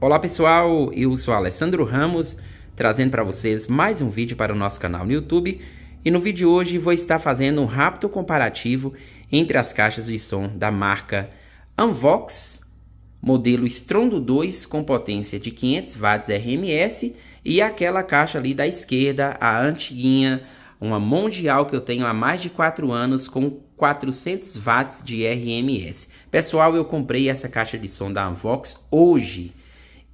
Olá pessoal, eu sou Alessandro Ramos, trazendo para vocês mais um vídeo para o nosso canal no YouTube e no vídeo de hoje vou estar fazendo um rápido comparativo entre as caixas de som da marca Amvox, modelo Strondo 2 com potência de 500 watts RMS e aquela caixa ali da esquerda, a antiguinha, uma Mondial que eu tenho há mais de 4 anos com 400 watts de RMS. Pessoal, eu comprei essa caixa de som da Amvox hoje,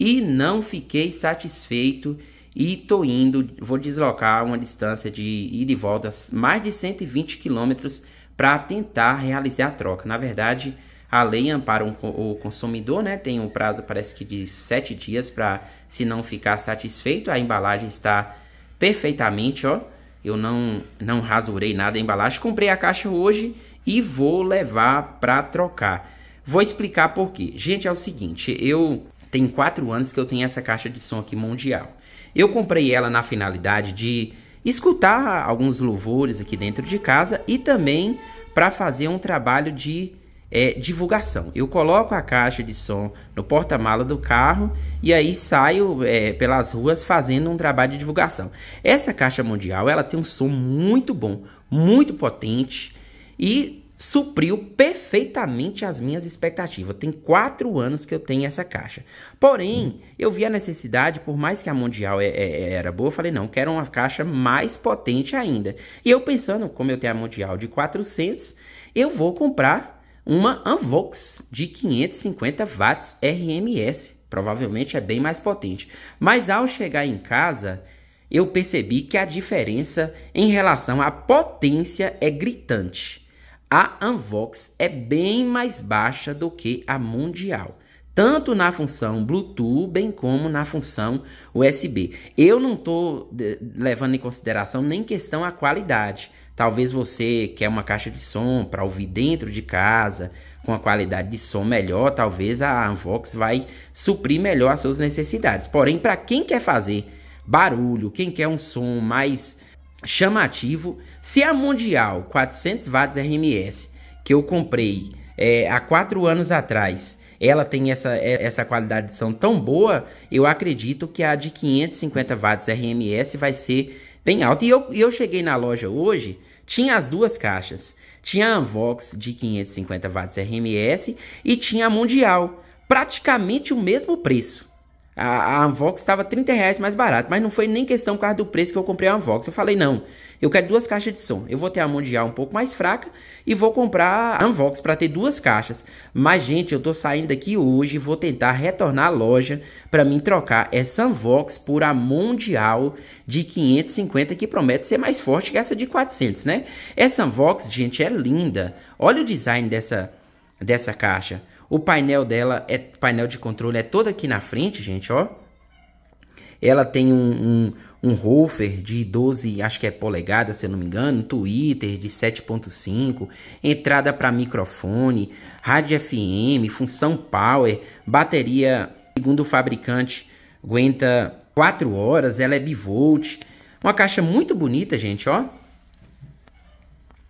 e não fiquei satisfeito e tô indo, vou deslocar uma distância de ida e volta mais de 120 quilômetros para tentar realizar a troca. Na verdade, a lei ampara um, o consumidor, né? Tem um prazo, parece que de 7 dias para se não ficar satisfeito, a embalagem está perfeitamente, ó. Eu não não rasurei nada a embalagem, comprei a caixa hoje e vou levar para trocar. Vou explicar por quê. Gente, é o seguinte, eu tem quatro anos que eu tenho essa caixa de som aqui mundial. Eu comprei ela na finalidade de escutar alguns louvores aqui dentro de casa e também para fazer um trabalho de é, divulgação. Eu coloco a caixa de som no porta-mala do carro e aí saio é, pelas ruas fazendo um trabalho de divulgação. Essa caixa mundial ela tem um som muito bom, muito potente e supriu perfeitamente as minhas expectativas. Tem quatro anos que eu tenho essa caixa. Porém, eu vi a necessidade, por mais que a Mundial é, é, é, era boa, eu falei, não, quero uma caixa mais potente ainda. E eu pensando, como eu tenho a Mundial de 400, eu vou comprar uma Unvox de 550 watts RMS. Provavelmente é bem mais potente. Mas ao chegar em casa eu percebi que a diferença em relação à potência é gritante a Anvox é bem mais baixa do que a mundial, tanto na função Bluetooth bem como na função USB. Eu não estou levando em consideração nem questão a qualidade. Talvez você quer é uma caixa de som para ouvir dentro de casa, com a qualidade de som melhor, talvez a Anvox vai suprir melhor as suas necessidades. Porém, para quem quer fazer barulho, quem quer um som mais chamativo. Se a Mundial 400 watts RMS, que eu comprei é, há quatro anos atrás, ela tem essa, é, essa qualidade de som tão boa, eu acredito que a de 550 watts RMS vai ser bem alta. E eu, eu cheguei na loja hoje, tinha as duas caixas. Tinha a Unvox de 550 watts RMS e tinha a Mundial, praticamente o mesmo preço. A, a Amvox estava 30 reais mais barato, mas não foi nem questão por causa do preço que eu comprei a Amvox. Eu falei, não, eu quero duas caixas de som. Eu vou ter a Mundial um pouco mais fraca e vou comprar a Amvox para ter duas caixas. Mas, gente, eu tô saindo aqui hoje vou tentar retornar à loja para mim trocar essa Amvox por a Mundial de 550, que promete ser mais forte que essa de 400, né? Essa Amvox, gente, é linda. Olha o design dessa, dessa caixa. O painel dela é painel de controle é todo aqui na frente, gente, ó. Ela tem um, um, um rofer de 12, acho que é polegadas, se eu não me engano, Twitter de 7.5, entrada para microfone, rádio FM, função power, bateria, segundo o fabricante, aguenta 4 horas, ela é bivolt. Uma caixa muito bonita, gente, ó.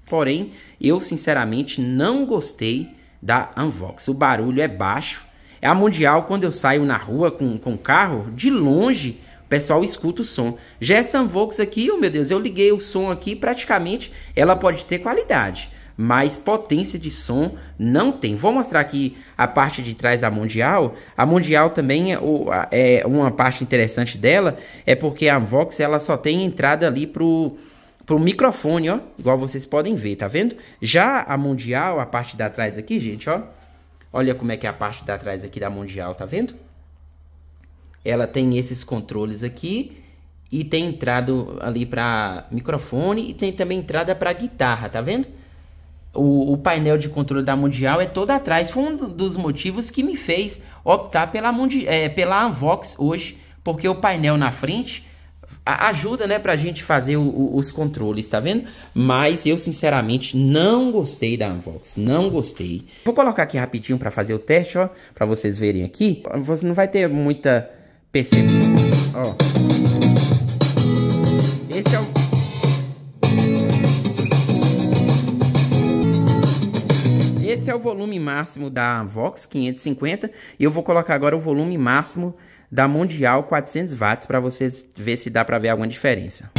Porém, eu sinceramente não gostei da Anvox. O barulho é baixo. É a mundial quando eu saio na rua com, com carro, de longe o pessoal escuta o som. Já essa Anvox aqui, oh meu Deus, eu liguei o som aqui, praticamente ela pode ter qualidade, mas potência de som não tem. Vou mostrar aqui a parte de trás da mundial. A mundial também é, é uma parte interessante dela é porque a Anvox ela só tem entrada ali pro pro microfone, ó, igual vocês podem ver, tá vendo? Já a mundial, a parte da trás aqui, gente, ó. Olha como é que é a parte da trás aqui da mundial, tá vendo? Ela tem esses controles aqui e tem entrada ali para microfone e tem também entrada para guitarra, tá vendo? O, o, painel de controle da Mundial é todo atrás. Foi um dos motivos que me fez optar pela, Mundi, é, pela Unvox hoje, porque o painel na frente ajuda, né, pra gente fazer o, o, os controles, tá vendo? Mas eu, sinceramente, não gostei da Unvox, não gostei. Vou colocar aqui rapidinho pra fazer o teste, ó, pra vocês verem aqui. Você não vai ter muita percepção. ó. Esse é o... Esse é o volume máximo da Vox 550 e eu vou colocar agora o volume máximo da Mundial 400 watts para vocês ver se dá para ver alguma diferença.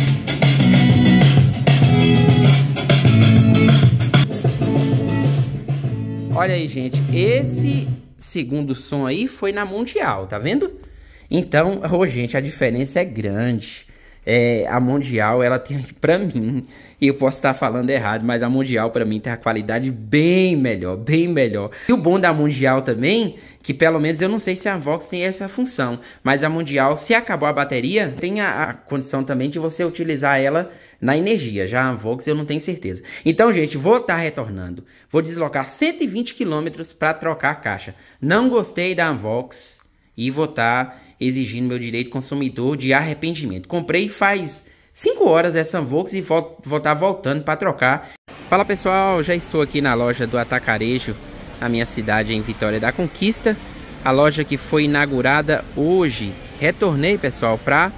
Olha aí, gente, esse segundo som aí foi na Mundial, tá vendo? Então, oh, gente, a diferença é grande é, a Mundial, ela tem, para mim, e eu posso estar falando errado, mas a Mundial para mim tem a qualidade bem melhor, bem melhor. E o bom da Mundial também, que pelo menos eu não sei se a Vox tem essa função, mas a Mundial, se acabou a bateria, tem a, a condição também de você utilizar ela na energia. Já a Vox eu não tenho certeza. Então, gente, vou estar tá retornando. Vou deslocar 120 km para trocar a caixa. Não gostei da Vox e vou estar tá exigindo meu direito consumidor de arrependimento. Comprei faz 5 horas essa Vox e vou estar tá voltando para trocar. Fala pessoal, já estou aqui na loja do Atacarejo, na minha cidade em Vitória da Conquista. A loja que foi inaugurada hoje. Retornei pessoal para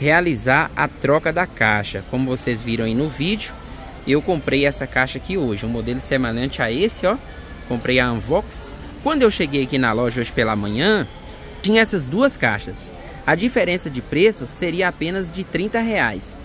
realizar a troca da caixa. Como vocês viram aí no vídeo, eu comprei essa caixa aqui hoje, um modelo semelhante a esse, ó. Comprei a Unvox. Quando eu cheguei aqui na loja hoje pela manhã, tinha essas duas caixas. A diferença de preço seria apenas de 30 reais.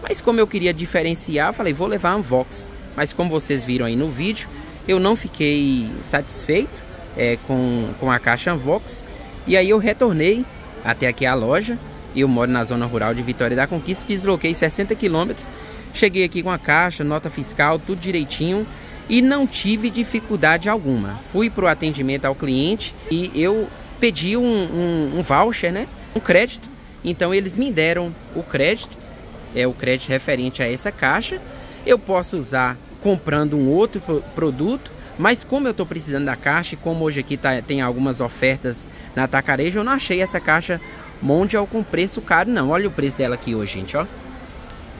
Mas como eu queria diferenciar, eu falei, vou levar a Unvox. Mas como vocês viram aí no vídeo, eu não fiquei satisfeito é, com, com a caixa Unvox. E aí eu retornei até aqui a loja. Eu moro na zona rural de Vitória da Conquista, desloquei 60 quilômetros. Cheguei aqui com a caixa, nota fiscal, tudo direitinho e não tive dificuldade alguma. Fui para o atendimento ao cliente e eu pedi um, um, um voucher, né? Um crédito. Então eles me deram o crédito, é o crédito referente a essa caixa. Eu posso usar comprando um outro produto, mas como eu estou precisando da caixa e como hoje aqui tá, tem algumas ofertas na Tacarejo, eu não achei essa caixa Mondial com preço caro não. Olha o preço dela aqui hoje, gente, ó.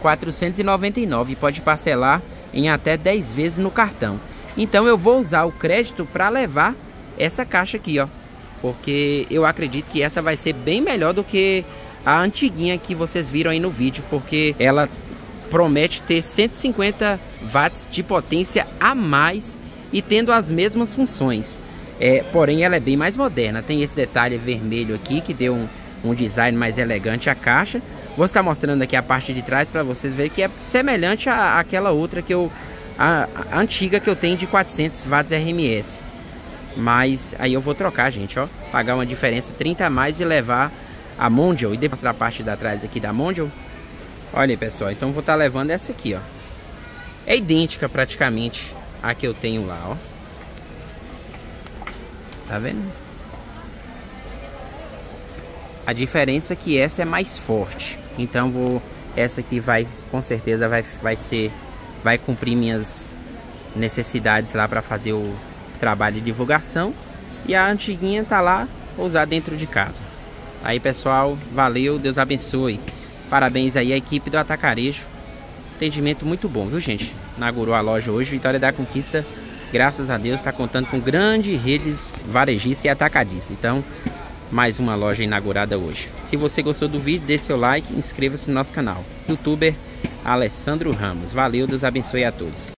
499 pode parcelar em até 10 vezes no cartão. Então eu vou usar o crédito para levar essa caixa aqui, ó porque eu acredito que essa vai ser bem melhor do que a antiguinha que vocês viram aí no vídeo, porque ela promete ter 150 watts de potência a mais e tendo as mesmas funções. É, porém, ela é bem mais moderna. Tem esse detalhe vermelho aqui que deu um, um design mais elegante à caixa. Vou estar mostrando aqui a parte de trás para vocês verem que é semelhante à, àquela outra que eu a, a antiga que eu tenho de 400 watts RMS. Mas aí eu vou trocar, gente, ó. Pagar uma diferença 30 a mais e levar a Mondial. E depois da parte da trás aqui da Mondial. Olha aí, pessoal. Então vou estar tá levando essa aqui, ó. É idêntica praticamente a que eu tenho lá, ó. Tá vendo? A diferença é que essa é mais forte. Então vou essa aqui vai com certeza vai vai ser vai cumprir minhas necessidades lá para fazer o trabalho de divulgação e a antiguinha tá lá pra usar dentro de casa. Aí pessoal, valeu, Deus abençoe. Parabéns aí à equipe do Atacarejo. Atendimento muito bom, viu gente? Inaugurou a loja hoje, Vitória da Conquista, graças a Deus, está contando com grandes redes varejistas e atacadistas. Então, mais uma loja inaugurada hoje. Se você gostou do vídeo, dê seu like e inscreva-se no nosso canal. Youtuber Alessandro Ramos. Valeu, Deus abençoe a todos.